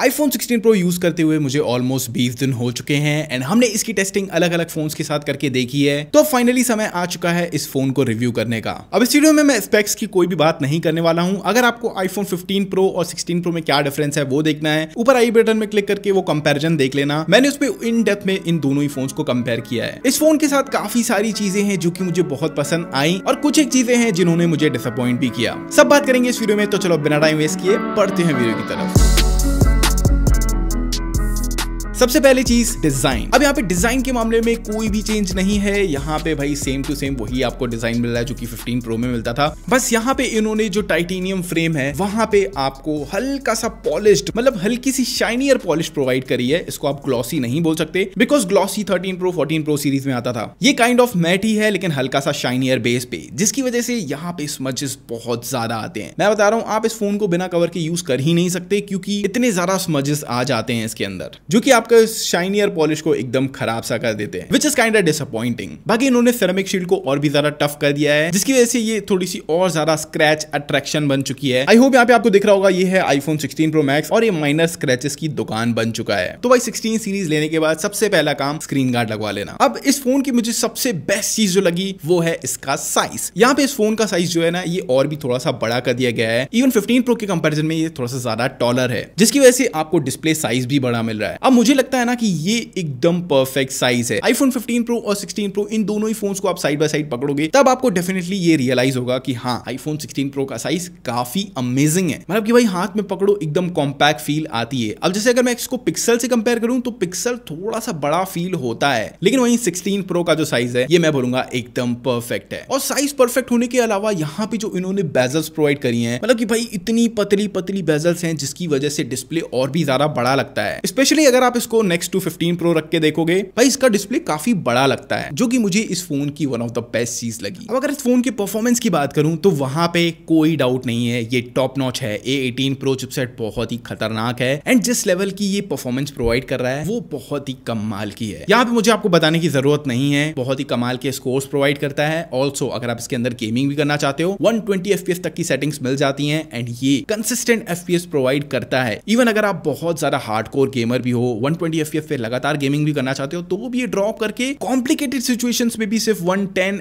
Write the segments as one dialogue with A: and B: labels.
A: iPhone 16 pro use करते हुए मुझे ऑलमोस्ट बीस दिन हो चुके हैं एंड हमने इसकी टेस्टिंग अलग अलग फोन्स के साथ करके देखी है तो फाइनली समय आ चुका है इस फोन को रिव्यू करने का अब इस वीडियो में मैं स्पेक्स की कोई भी बात नहीं करने वाला हूँ अगर आपको आईफोन फिफ्टीन प्रो और सिक्सटीन प्रो में क्या डिफरेंस है वो देखना है ऊपर आई बटन में क्लिक करके वो कंपेरिजन देख लेना मैंने उसमें इन डेप्थ में इन दोनों ही फोन को कम्पेयर किया है इस फोन के साथ काफी सारी चीजें हैं जो की मुझे बहुत पसंद आई और कुछ एक चीजें हैं जिन्होंने मुझे डिसअपॉइंट भी किया सब बात करेंगे इस वीडियो में तो चलो बिना टाइम वेस्ट किए पढ़ते हैं वीडियो की तरफ सबसे पहली चीज डिजाइन अब यहाँ पे डिजाइन के मामले में कोई भी चेंज नहीं है यहाँ पे भाई सेम टू सेम वही आपको डिजाइन मिल रहा है जो कि 15 प्रो में मिलता था बस यहाँ पे इन्होंने जो टाइटेनियम फ्रेम है वहां पे आपको हल्का सा पॉलिश मतलब हल्की सी शाइनियर पॉलिश प्रोवाइड करी है इसको आप ग्लॉसी नहीं बोल सकते because glossy thirteen pro fourteen pro series में आता था ये काइंड ऑफ मैट ही है लेकिन हल्का सा शाइनियर बेस पे जिसकी वजह से यहाँ पे स्मजेस बहुत ज्यादा आते हैं मैं बता रहा हूँ आप इस फोन को बिना कवर के यूज कर ही नहीं सकते क्योंकि इतने ज्यादा स्मजेस आ जाते हैं इसके अंदर जो कि आप आपके शाइनियर पॉलिश को एकदम खराब सा कर देते हैं which is kind of disappointing बाकी इन्होंने सिरेमिक शील्ड को और भी ज्यादा टफ कर दिया है जिसकी वजह से ये थोड़ी सी और ज्यादा स्क्रैच अट्रैक्शन बन चुकी है आई होप यहाँ पे आपको दिख रहा होगा ये है आईफोन सिक्सटीन प्रो मैक्स और ये माइनर स्क्रेचेस की दुकान बन चुका है तो भाई सिक्सटीन सीरीज लेने के बाद सबसे पहला काम स्क्रीन गार्ड लगवा लेना अब इस फोन की मुझे सबसे बेस्ट चीज जो लगी वो है इसका साइज यहाँ पे इस फोन का साइज जो है ना ये और भी थोड़ा सा बड़ा कर दिया गया है इवन फिफ्टीन प्रो के कंपेरिजन में ये थोड़ा सा ज्यादा टॉलर है जिसकी वजह से आपको डिस्प्ले साइज भी बड़ा मिल रहा है अब मुझे लगता है ना कि ये एकदम परफेक्ट साइज है आईफोन 15 प्रो और 16 प्रो इन दोनों ही फोन्स को आप साइड बाय साइड पकड़ोगे तब आपको डेफिनेटली ये रियलाइज होगा कि हाँ आईफोन 16 प्रो का साइज काफी अमेजिंग है मतलब कि भाई हाथ में पकड़ो एकदम कॉम्पैक्ट फील आती है अब जैसे अगर मैं इसको पिक्सल से कंपेयर करूं तो पिक्सल थोड़ा सा बड़ा फील होता है लेकिन वही सिक्सटीन प्रो का जो साइज है ये मैं बोलूंगा एकदम परफेक्ट है और साइज परफेक्ट होने के अलावा यहाँ पे जो इन्होंने बेजल्स प्रोवाइड करी है मतलब की भाई इतनी पतली पतली बेजल्स है जिसकी वजह से डिस्प्ले और भी ज्यादा बड़ा लगता है स्पेशली अगर आप इस इसको नेक्स्ट टू फिफ्टीन प्रो रख के देखोगे भाई इसका डिस्प्ले काफी बड़ा लगता है जो कि मुझे इस फोन की वन ऑफ द बेस्ट चीज लगी अब अगर इस फोन की परफॉर्मेंस की बात करूं तो वहां पे कोई डाउट नहीं है ये टॉप नॉच है ए एटीन प्रो चिपसेट बहुत ही खतरनाक है एंड जिस लेवल की ये परफॉर्मेंस प्रोवाइड कर रहा है वो बहुत ही कमाल की है यहाँ पे मुझे आपको बताने की जरूरत नहीं है बहुत ही कमाल के स्कोर्स प्रोवाइड करता है ऑल्सो अगर आप इसके अंदर गेमिंग भी करना चाहते हो वन ट्वेंटी तक की सेटिंग्स मिल जाती है एंड ये कंसिस्टेंट एफ प्रोवाइड करता है इवन अगर आप बहुत ज्यादा हार्ड गेमर भी हो वन 120 एफ पे लगातार गेमिंग भी करना चाहते हो तो वो भी ये ड्रॉप करके कॉम्प्लिकेटेड सिचुएशंस में भी सिर्फ 110 टेन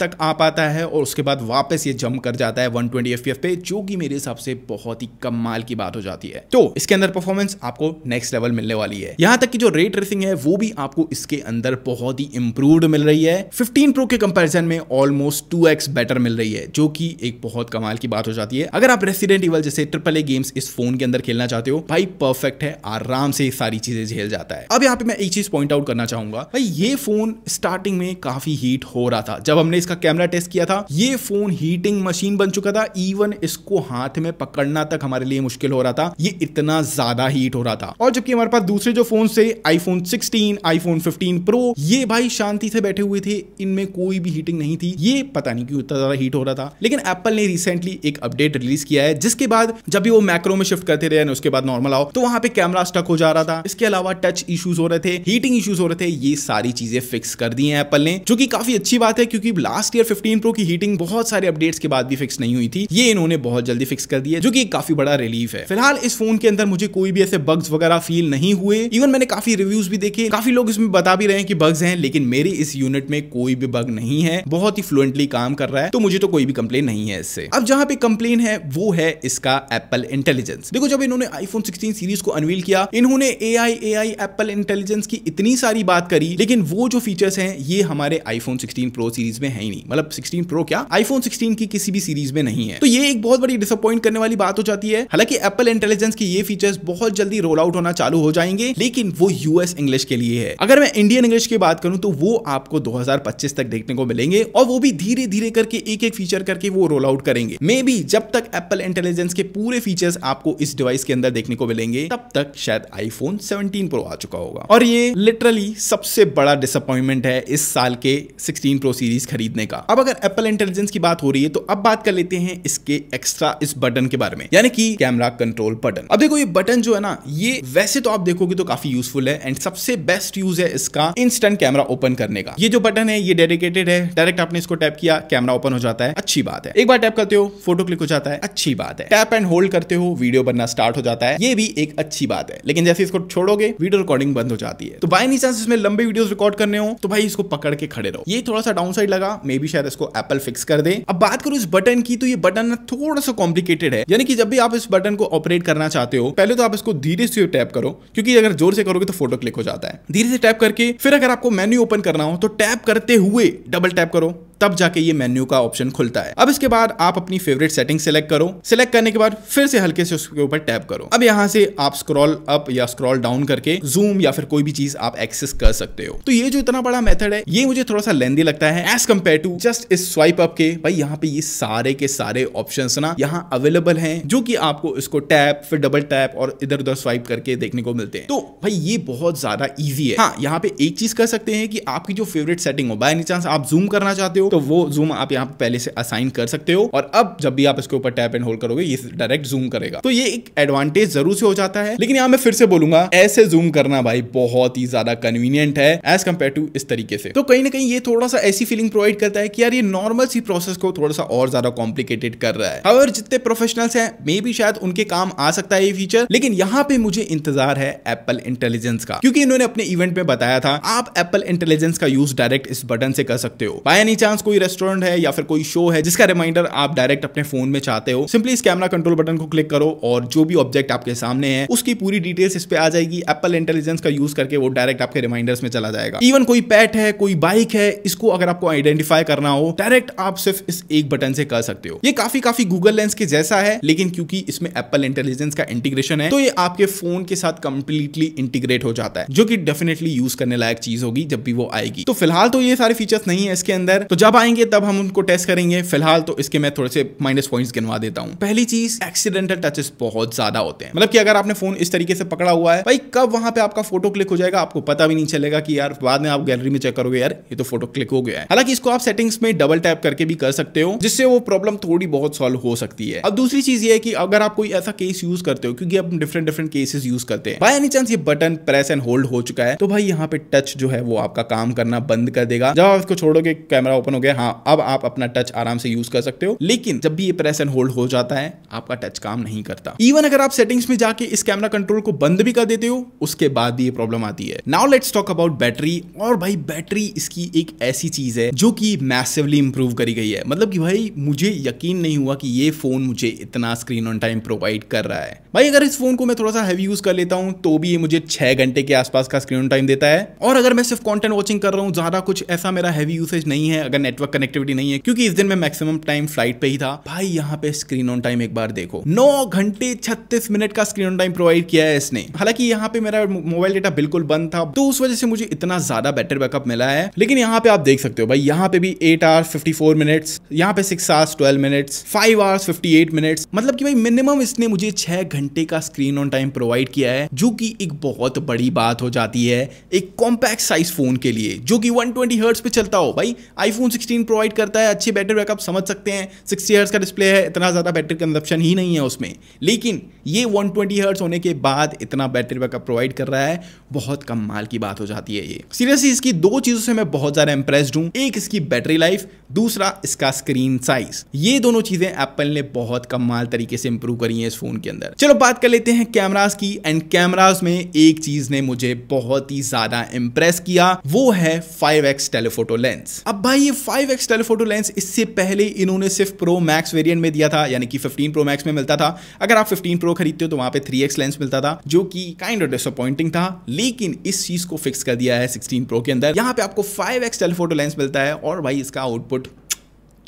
A: तक आ पाता है और उसके बाद वापस ये जम कर जाता है 120 ट्वेंटी पे जो कि मेरे हिसाब से बहुत ही कमाल की बात हो जाती है तो इसके अंदर परफॉर्मेंस आपको नेक्स्ट लेवल मिलने वाली है यहां तक कि जो रेट रेसिंग है वो भी आपको इसके अंदर बहुत ही इंप्रूव मिल रही है फिफ्टीन प्रो के कंपेरिजन में ऑलमोस्ट टू बेटर मिल रही है जो कि एक बहुत कमाल की बात हो जाती है अगर आप रेसिडेंट इवल जैसे ट्रिपल ए गेम्स इस फोन के अंदर खेलना चाहते हो भाई परफेक्ट है आराम से सारी चीजें झेल जाता है अब यहाँ पे मैं एक चीज पॉइंट आउट करना चाहूंगा भाई ये फोन स्टार्टिंग में काफी हीट हो रहा था जब हमने इसका कैमरा टेस्ट किया था ये फोन हीटिंग मशीन बन चुका था इवन इसको हाथ में पकड़ना तक हमारे लिए मुश्किल हो रहा था ये इतना ज्यादा हीट हो रहा था और जबकि हमारे पास दूसरे जो फोन थे आईफोन 16, आईफोन 15 प्रो ये भाई शांति से बैठे हुए थे इनमें कोई भी हीटिंग नहीं थी ये पता नहीं क्यों इतना ज्यादा हीट हो रहा था लेकिन एप्पल ने रिसेंटली एक अपडेट रिलीज किया है जिसके बाद जब भी वो मैक्रो में शिफ्ट करते रहे उसके बाद नॉर्मल आओ तो वहां पे कैमरा स्टक हो जा रहा था इसके अलावा अलावा टच इश्यूज हो रहे थे हीटिंग इश्यूज हो रहे थे ये सारी चीजें फिक्स कर दी हैं एप्पल ने जो कि काफी अच्छी बात है क्योंकि लास्ट ईयर 15 प्रो की हीटिंग बहुत सारे अपडेट्स के बाद भी फिक्स नहीं हुई थी ये इन्होंने बहुत जल्दी फिक्स कर दिया जो कि काफी बड़ा रिलीफ है फिलहाल इस फोन के अंदर मुझे कोई भी ऐसे बग्स वगैरह फील नहीं हुए इवन मैंने काफी रिव्यूज भी देखे काफी लोग इसमें बता भी रहे हैं कि बग्स हैं लेकिन मेरी इस यूनिट में कोई भी बग नहीं है बहुत ही फ्लुएंटली काम कर रहा है तो मुझे तो कोई भी कंप्लेन नहीं है इससे अब जहां पे कंप्लेन है वो है इसका एप्पल इंटेलिजेंस देखो जब इन्होंने आईफोन सिक्सटीन सीरीज को अनवील किया इन्होंने A I AI Apple intelligence की इतनी सारी बात करी लेकिन वो जो फीचर्स हैं ये हमारे आईफोन 16 प्रो सीरीज में है ही नहीं मतलब 16 प्रो क्या आईफोन 16 की किसी भी सीरीज में नहीं है तो ये एक बहुत बड़ी डिसअपॉइंट करने वाली बात हो जाती है हालांकि एप्पल इंटेलिजेंस की ये फीचर्स बहुत जल्दी रोल आउट होना चालू हो जाएंगे लेकिन वो यूएस इंग्लिश के लिए है अगर मैं इंडियन इंग्लिश की बात करूं तो वो आपको दो तक देखने को मिलेंगे और वो भी धीरे धीरे करके एक एक फीचर करके वो रोल आउट करेंगे मे बी जब तक एप्पल इंटेलिजेंस के पूरे फीचर्स आपको इस डिवाइस के अंदर देखने को मिलेंगे तब तक शायद आईफोन सेवेंटी 16 प्रो आ चुका होगा और ये लिटरली सबसे बड़ा डिसअपॉइंटमेंट है इस साल के 16 प्रो सीरीज खरीदने का अब अगर एप्पल इंटेलिजेंस की बात हो रही है तो अब बात कर लेते हैं इसके एक्स्ट्रा इस बटन के बारे में यानी कि कैमरा कंट्रोल बटन अब देखो ये बटन जो है ना ये वैसे तो आप देखोगे तो काफी यूजफुल है एंड सबसे बेस्ट यूज है इसका इंस्टेंट कैमरा ओपन करने का ये जो बटन है ये डेडिकेटेड है डायरेक्ट आपने इसको टैप किया कैमरा ओपन हो जाता है अच्छी बात है एक बार टैप करते हो फोटो क्लिक हो जाता है अच्छी बात है टैप एंड होल्ड करते हो वीडियो बनना स्टार्ट हो जाता है ये भी एक अच्छी बात है लेकिन जैसे इसको छोड़ोगे वीडियो रिकॉर्डिंग बंद हो जाती है तो बाई एनी चांस इसमें लंबे वीडियो रिकॉर्ड करने हो तो भाई इसको पकड़ के खड़े रहो ये थोड़ा सा डाउन साइड लगा मे बी शायद इसको एप्पल फिक्स कर दे अब बात करो इस बटन की तो ये बटन थोड़ा सा कॉम्प्लिकेटेड है यानी कि जब भी आप इस बटन को ऑपरेट करना चाहते हो पहले तो आप इसको धीरे से टैप करो क्योंकि अगर जोर से करोगे तो फोटो क्लिक हो जाता है धीरे से टैप करके फिर अगर आपको मेन्यू ओपन करना हो तो टैप करते हुए डबल टैप करो तब जाके ये मेन्यू का ऑप्शन खुलता है अब इसके बाद आप अपनी फेवरेट सेटिंग सेलेक्ट करो सिलेक्ट करने के बाद फिर से हल्के से उसके ऊपर टैप करो अब यहाँ से आप स्क्रॉल अप या स्क्रॉल डाउन करके जूम या फिर कोई भी चीज आप एक्सेस कर सकते हो तो ये जो इतना बड़ा मेथड है ये मुझे थोड़ा सा लेंदी लगता है एज कम्पेयर टू जस्ट इस स्वाइप अप के भाई यहाँ पे ये सारे के सारे ऑप्शन ना यहाँ अवेलेबल है जो की आपको इसको टैप फिर डबल टैप और इधर उधर स्वाइप करके देखने को मिलते हैं तो भाई ये बहुत ज्यादा ईजी है हाँ यहाँ पे एक चीज कर सकते हैं कि आपकी जो फेवरेट सेटिंग हो बाय चांस आप जूम करना चाहते हो हो तो वो जूम आप यहाँ पहले से असाइन कर सकते हो और अब जब भी आप इसके ऊपर टैप एंड होल्ड करोगे ये डायरेक्ट जूम करेगा तो ये एक एडवांटेज जरूर से हो जाता है लेकिन यहाँ मैं फिर से बोलूंगा ऐसे जूम करना भाई बहुत ही ज्यादा कन्वीनियंट है एज कम्पेयर टू इस तरीके से तो कहीं ना कहीं ये थोड़ा सा ऐसी फीलिंग प्रोवाइड करता है कि यार ये नॉर्मल सी प्रोसेस को थोड़ा सा और ज्यादा कॉम्प्लिकेटेड कर रहा है और जितने प्रोफेशनल्स हैं मे भी शायद उनके काम आ सकता है ये फीचर लेकिन यहाँ पे मुझे इंतजार है एप्पल इंटेलिजेंस का क्योंकि इन्होंने अपने इवेंट में बताया था आप एप्पल इंटेलिजेंस का यूज डायरेक्ट इस बटन से कर सकते हो बाय एनी चांस पास कोई रेस्टोरेंट है या फिर कोई शो है जिसका रिमाइंडर आप डायरेक्ट अपने फोन में चाहते हो सिंपली इस कैमरा कंट्रोल बटन को क्लिक करो और जो भी ऑब्जेक्ट आपके सामने है उसकी पूरी डिटेल्स इस पे आ जाएगी एप्पल इंटेलिजेंस का यूज करके वो डायरेक्ट आपके रिमाइंडर्स में चला जाएगा इवन कोई पैट है कोई बाइक है इसको अगर आपको आइडेंटिफाई करना हो डायरेक्ट आप सिर्फ इस एक बटन से कर सकते हो ये काफी काफी गूगल लेंस के जैसा है लेकिन क्योंकि इसमें एप्पल इंटेलिजेंस का इंटीग्रेशन है तो ये आपके फोन के साथ कंप्लीटली इंटीग्रेट हो जाता है जो कि डेफिनेटली यूज करने लायक चीज होगी जब भी वो आएगी तो फिलहाल तो ये सारे फीचर्स नहीं है इसके अंदर तो जब आएंगे तब हम उनको टेस्ट करेंगे फिलहाल तो इसके मैं थोड़े से माइनस पॉइंट्स गिनवा देता हूँ पहली चीज एक्सीडेंटल टचेस बहुत ज्यादा होते हैं मतलब कि अगर आपने फोन इस तरीके से पकड़ा हुआ है भाई कब वहां पे आपका फोटो क्लिक हो जाएगा आपको पता भी नहीं चलेगा कि यार बाद में आप गैलरी में चेक करोगे यार ये तो फोटो क्लिक हो गया है हालांकि इसको आप सेटिंग्स में डबल टैप करके भी कर सकते हो जिससे वो प्रॉब्लम थोड़ी बहुत सॉल्व हो सकती है अब दूसरी चीज ये है कि अगर आप कोई ऐसा केस यूज करते हो क्योंकि आप डिफरेंट डिफरेंट केसेस यूज करते हैं बाय एनी चांस ये बटन प्रेस एंड होल्ड हो चुका है तो भाई यहाँ पे टच जो है वो आपका काम करना बंद कर देगा जब आप इसको छोड़ोगे कैमरा ओपन हो गया हाँ अब आप अपना टच आराम से यूज कर सकते हो लेकिन जब भी ये प्रेस एंड होल्ड हो जाता है आपका टच काम नहीं करता इवन अगर आप सेटिंग्स में जाके इस कैमरा कंट्रोल को बंद भी कर देते हो उसके बाद भी ये प्रॉब्लम आती है now let's talk about battery और भाई बैटरी इसकी एक ऐसी चीज है जो कि मैसिवली इंप्रूव करी गई है मतलब कि भाई मुझे यकीन नहीं हुआ कि ये फोन मुझे इतना स्क्रीन ऑन टाइम प्रोवाइड कर रहा है भाई अगर इस फोन को मैं थोड़ा सा हैवी यूज कर लेता हूँ तो भी ये मुझे छह घंटे के आसपास का स्क्रीन ऑन टाइम देता है और अगर मैं सिर्फ कॉन्टेंट वॉचिंग कर रहा हूँ ज्यादा कुछ ऐसा मेरा हैवी यूसेज नहीं है अगर नेटवर्क कनेक्टिविटी नहीं है क्योंकि इस दिन मैं मैक्सिमम टाइम फ्लाइट पे ही था भाई यहाँ पे स्क्रीन ऑन टाइम एक बार देखो नौ घंटे छत्तीस मिनट का स्क्रीन ऑन टाइम प्रोवाइड किया है इसने हालांकि यहाँ पे मेरा मोबाइल डेटा बिल्कुल बंद था तो उस वजह से मुझे इतना ज्यादा बेटर बैकअप मिला है लेकिन यहाँ पे आप देख सकते हो भाई यहाँ पे भी eight hours fifty four minutes यहाँ पे six hours twelve minutes five hours fifty eight minutes मतलब कि भाई मिनिमम इसने मुझे छह घंटे का स्क्रीन ऑन टाइम प्रोवाइड किया है जो कि एक बहुत बड़ी बात हो जाती है एक कॉम्पैक्ट साइज फोन के लिए जो कि 120 हर्ट्स पे चलता हो भाई आईफोन सिक्सटीन प्रोवाइड करता है अच्छी बैटरी बैकअप समझ सकते हैं सिक्सटी हर्ट्स का डिस्प्ले है इतना ज़्यादा बैटरी कंजप्शन ही नहीं है उसमें लेकिन ये वन ट्वेंटी हर्ट्स होने के बाद इतना बैटरी बैकअप प्रोवाइड कर रहा है बहुत कम माल की बात हो जाती है ये सीरियसली इसकी दो चीज़ों से मैं बहुत ज़्यादा इंप्रेस्ड हूँ एक इसकी बैटरी लाइफ दूसरा इसका स्क्रीन साइज ये दोनों चीज़ें एप्पल ने बहुत कम माल तरीके से इंप्रूव करी है इस फोन के अंदर चलो बात कर लेते हैं कैमराज की एंड कैमराज में एक चीज ने मुझे बहुत ही ज्यादा इंप्रेस किया वो है 5x टेलीफोटो लेंस अब भाई ये फाइव एक्स टेलीफोटो लेंस इससे पहले इन्होंने सिर्फ प्रो मैक्स वेरिएंट में दिया था यानी कि 15 प्रो मैक्स में मिलता था अगर आप 15 प्रो खरीदते हो तो वहां पे 3x लेंस मिलता था जो कि काइंड ऑफ डिसअपॉइंटिंग था लेकिन इस चीज को फिक्स कर दिया है 16 प्रो के अंदर यहाँ पे आपको एक्स टेलीफोटो लेंस मिलता है और भाई इसका आउटपुट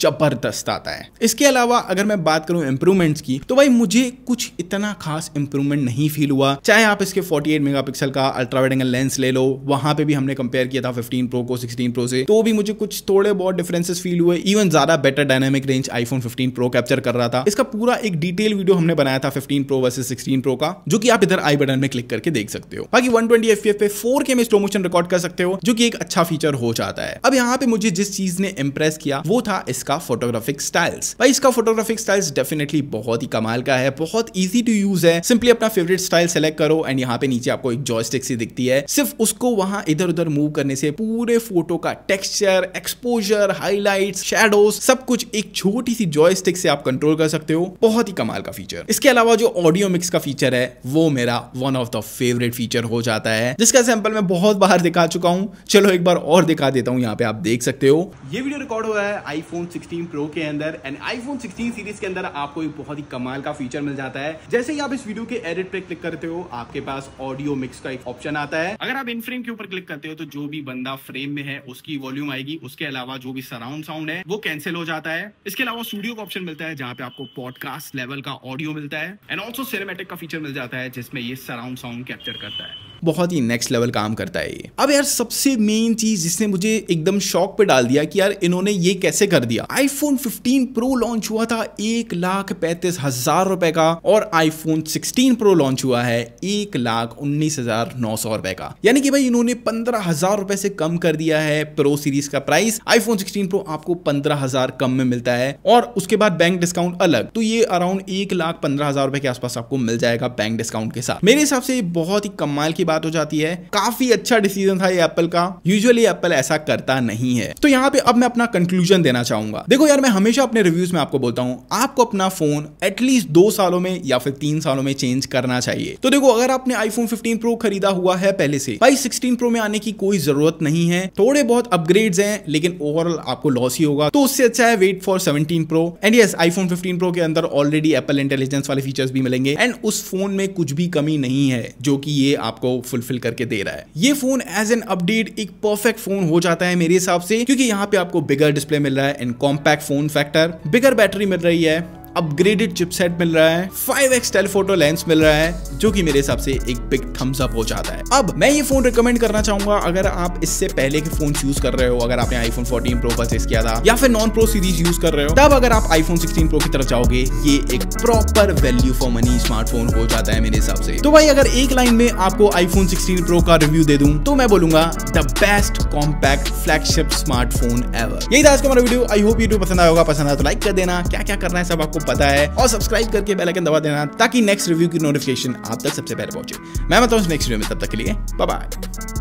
A: जबरदस्त आता है इसके अलावा अगर मैं बात करूं इंप्रूवमेंट्स की तो भाई मुझे कुछ इतना खास इंप्रूवमेंट नहीं फील हुआ चाहे आप इसके 48 मेगापिक्सल का अल्ट्रा वाइड एंगल लेंस ले लो वहां पे भी हमने कंपेयर किया था 15 प्रो को 16 प्रो से तो भी मुझे कुछ थोड़े बहुत डिफरेंसेस फील हुए इवन ज्यादा better dynamic range iPhone fifteen pro capture कर रहा था इसका पूरा एक डिटेल वीडियो हमने बनाया था fifteen pro versus sixteen pro का जो कि आप इधर आई बटन में क्लिक करके देख सकते हो बाकी वन ट्वेंटी एफ पे के में स्लो मोशन रिकॉर्ड कर सकते हो जो कि एक अच्छा फीचर हो जाता है अब यहाँ पे मुझे जिस चीज ने इम्प्रेस किया वो था इसका इसका फोटोग्राफिक स्टाइल्स भाई इसका फोटोग्राफिक स्टाइल्स डेफिनेटली बहुत ही कमाल का है बहुत इजी टू यूज है सिंपली अपना फेवरेट स्टाइल सेलेक्ट करो एंड यहाँ पे नीचे आपको एक जॉयस्टिक सी दिखती है सिर्फ उसको वहां इधर उधर मूव करने से पूरे फोटो का टेक्सचर एक्सपोजर हाईलाइट शेडोज सब कुछ एक छोटी सी जॉयस्टिक से आप कंट्रोल कर सकते हो बहुत ही कमाल का फीचर इसके अलावा जो ऑडियो मिक्स का फीचर है वो मेरा one of the favourite feature हो जाता है जिसका सैंपल मैं बहुत बार दिखा चुका हूँ चलो एक बार और दिखा देता हूँ यहाँ पे आप देख सकते हो ये वीडियो रिकॉर्ड हुआ है आईफोन 16 16 प्रो के अंदर एंड आईफोन 16 सीरीज के अंदर आपको एक बहुत ही कमाल का फीचर मिल जाता है जैसे ही आप इस वीडियो के एडिट पे क्लिक करते हो आपके पास ऑडियो मिक्स का एक ऑप्शन आता है अगर आप इन फ्रेम के ऊपर क्लिक करते हो तो जो भी बंदा फ्रेम में है उसकी वॉल्यूम आएगी उसके अलावा जो भी सराउंड साउंड है वो कैंसिल हो जाता है इसके अलावा स्टूडियो का ऑप्शन मिलता है जहाँ पे आपको पॉडकास्ट लेवल का ऑडियो मिलता है एंड ऑल्सो सिनेमेटिक का फीचर मिल जाता है जिसमें ये सराउंड साउंड कैप्चर करता है बहुत ही नेक्स्ट लेवल काम करता है ये अब यार सबसे मेन चीज जिसने मुझे एकदम शॉक पे डाल दिया कि यार इन्होंने ये कैसे कर दिया आईफोन 15 प्रो लॉन्च हुआ था एक लाख पैंतीस हजार रुपए का और आईफोन 16 प्रो लॉन्च हुआ है एक लाख उन्नीस हजार नौ सौ रुपए का यानी कि भाई इन्होंने पंद्रह हजार रुपए से कम कर दिया है प्रो सीरीज का प्राइस आईफोन 16 प्रो आपको पंद्रह हजार कम में मिलता है और उसके बाद बैंक डिस्काउंट अलग तो ये अराउंड एक लाख पंद्रह हजार रुपए के आसपास आपको मिल जाएगा बैंक डिस्काउंट के साथ मेरे हिसाब से बहुत ही कमाल की बात हो जाती है काफी अच्छा डिसीजन था ये एप्पल का यूजुअली एप्पल ऐसा करता नहीं है तो यहाँ पे अब मैं अपना कंक्लूजन देना चाहूंगा देखो यार मैं हमेशा अपने रिव्यूज में आपको बोलता हूँ आपको अपना फोन एटलीस्ट दो सालों में या फिर तीन सालों में चेंज करना चाहिए तो देखो अगर आपने आईफोन फिफ्टीन प्रो खरीदा हुआ है पहले से भाई सिक्सटीन प्रो में आने की कोई जरूरत नहीं है थोड़े बहुत अपग्रेड है लेकिन ओवरऑल आपको लॉस ही होगा तो उससे अच्छा है wait for seventeen pro and yes iPhone fifteen pro के अंदर ऑलरेडी एप्पल इंटेलिजेंस वाले फीचर्स भी मिलेंगे एंड उस फोन में कुछ भी कमी नहीं है जो कि ये आपको फुलफिल करके दे रहा है ये फोन एज एन अपडेट एक परफेक्ट फोन हो जाता है मेरे हिसाब से क्योंकि यहाँ पे आपको बिगर डिस्प्ले मिल रहा है in compact phone factor bigger battery मिल रही है अपग्रेडेड चिपसेट मिल रहा है फाइव एक्स टेलीफोटो लेंस मिल रहा है जो कि मेरे हिसाब से एक बिग थम्स अप हो जाता है अब मैं ये फोन रिकमेंड करना चाहूंगा अगर आप इससे पहले के फोन यूज कर रहे हो अगर आपने आईफोन 14 प्रो परचेस किया था या फिर नॉन प्रो सीरीज यूज कर रहे हो तब अगर आप आईफोन 16 प्रो की तरफ जाओगे ये एक proper value for money smartphone हो जाता है मेरे हिसाब से तो भाई अगर एक लाइन में आपको आईफोन सिक्सटीन प्रो का रिव्यू दे दूं तो मैं बोलूंगा the best compact flagship smartphone ever यही था आज का हमारा वीडियो आई होप वीडियो पसंद आएगा पसंद आया तो लाइक कर देना क्या क्या करना है सब आपको आपको पता है और सब्सक्राइब करके आइकन दबा देना ताकि नेक्स्ट रिव्यू की नोटिफिकेशन आप तक सबसे पहले पहुंचे मैं बताऊँ नेक्स्ट वीडियो में तब तक के लिए बाय